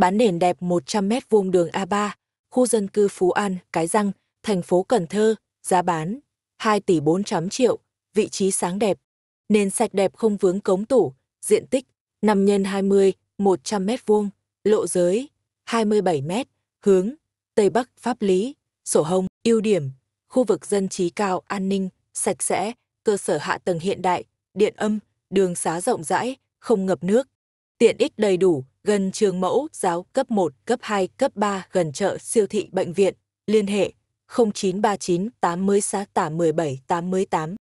bán nền đẹp 100 mét vuông đường A3, khu dân cư Phú An, Cái Răng, thành phố Cần Thơ, giá bán 2 tỷ 400 triệu, vị trí sáng đẹp, nền sạch đẹp không vướng cống tủ, diện tích 5 x 20, 100 mét vuông, lộ giới 27 mét, hướng Tây Bắc pháp lý, sổ hồng, ưu điểm, khu vực dân trí cao, an ninh, sạch sẽ, cơ sở hạ tầng hiện đại, điện âm, đường xá rộng rãi, không ngập nước, tiện ích đầy đủ, gần trường mẫu, giáo cấp 1, cấp 2, cấp 3, gần chợ, siêu thị, bệnh viện. Liên hệ 0939 80 xã 17 88.